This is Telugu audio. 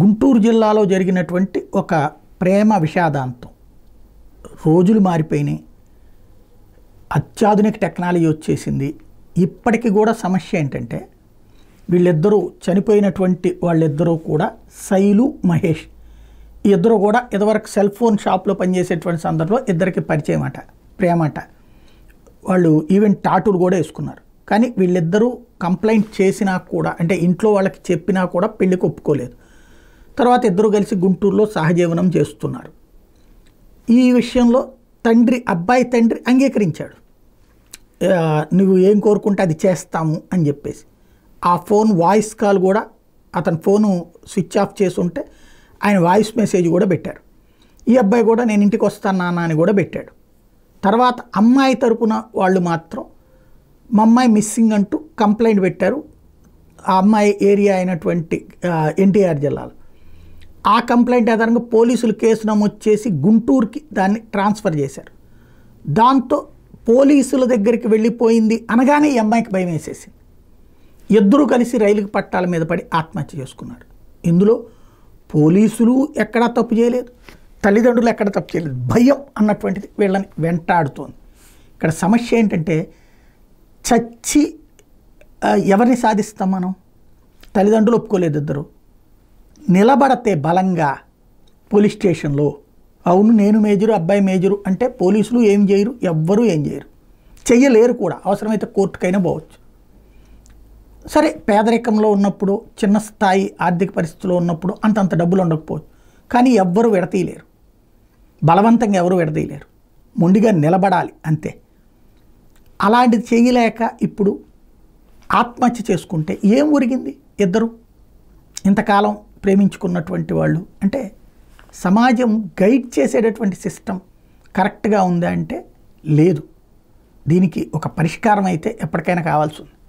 గుంటూరు జిల్లాలో జరిగినటువంటి ఒక ప్రేమ విషాదాంతం రోజులు మారిపోయినాయి అత్యాధునిక టెక్నాలజీ వచ్చేసింది ఇప్పటికీ కూడా సమస్య ఏంటంటే వీళ్ళిద్దరూ చనిపోయినటువంటి వాళ్ళిద్దరూ కూడా శైలు మహేష్ ఇద్దరు కూడా ఇదివరకు సెల్ ఫోన్ షాప్లో పనిచేసేటువంటి సందర్భంలో ఇద్దరికి పరిచయం అట ప్రేమట వాళ్ళు ఈవెన్ టాటూలు కూడా వేసుకున్నారు కానీ వీళ్ళిద్దరూ కంప్లైంట్ చేసినా కూడా అంటే ఇంట్లో వాళ్ళకి చెప్పినా కూడా పెళ్ళికి ఒప్పుకోలేదు తర్వాత ఇద్దరు కలిసి గుంటూరులో సహజీవనం చేస్తున్నారు ఈ విషయంలో తండ్రి అబ్బాయి తండ్రి అంగీకరించాడు నువ్వు ఏం కోరుకుంటే అది చేస్తాము అని చెప్పేసి ఆ ఫోన్ వాయిస్ కాల్ కూడా అతని ఫోను స్విచ్ ఆఫ్ చేసి ఉంటే ఆయన వాయిస్ మెసేజ్ కూడా పెట్టారు ఈ అబ్బాయి కూడా నేను ఇంటికి వస్తాను నాన్న అని కూడా పెట్టాడు తర్వాత అమ్మాయి తరపున వాళ్ళు మాత్రం మా అమ్మాయి మిస్సింగ్ అంటూ కంప్లైంట్ పెట్టారు ఆ అమ్మాయి ఏరియా అయినటువంటి ఎన్టీఆర్ జిల్లాలో ఆ కంప్లైంట్ ఆధారంగా పోలీసులు కేసు నమోదు చేసి గుంటూరుకి దాన్ని ట్రాన్స్ఫర్ చేశారు దాంతో పోలీసుల దగ్గరికి వెళ్ళిపోయింది అనగానే ఈ అమ్మాయికి భయం వేసేసింది ఇద్దరూ కలిసి రైలుకి పట్టాల మీద పడి ఆత్మహత్య చేసుకున్నాడు ఇందులో పోలీసులు ఎక్కడా తప్పు చేయలేదు తల్లిదండ్రులు ఎక్కడ తప్పు చేయలేదు భయం అన్నటువంటిది వీళ్ళని వెంటాడుతోంది ఇక్కడ సమస్య ఏంటంటే చచ్చి ఎవరిని సాధిస్తాం మనం తల్లిదండ్రులు ఒప్పుకోలేదు ఇద్దరు నిలబడతే బలంగా పోలీస్ స్టేషన్లో అవును నేను మేజరు అబ్బాయి మేజరు అంటే పోలీసులు ఏం చేయరు ఎవ్వరూ ఏం చేయరు చెయ్యలేరు కూడా అవసరమైతే కోర్టుకైనా పోవచ్చు సరే పేదరికంలో ఉన్నప్పుడు చిన్న స్థాయి ఆర్థిక పరిస్థితిలో ఉన్నప్పుడు అంతంత డబ్బులు ఉండకపోవచ్చు కానీ ఎవ్వరూ విడతీయలేరు బలవంతంగా ఎవరు విడతీయలేరు ముందుగా నిలబడాలి అంతే అలాంటిది చేయలేక ఇప్పుడు ఆత్మహత్య చేసుకుంటే ఏం ఒరిగింది ఇద్దరు ఇంతకాలం ప్రేమించుకున్నటువంటి వాళ్ళు అంటే సమాజం గైడ్ చేసేటటువంటి సిస్టమ్ కరెక్ట్గా ఉందా అంటే లేదు దీనికి ఒక పరిష్కారం అయితే ఎప్పటికైనా కావాల్సి ఉంది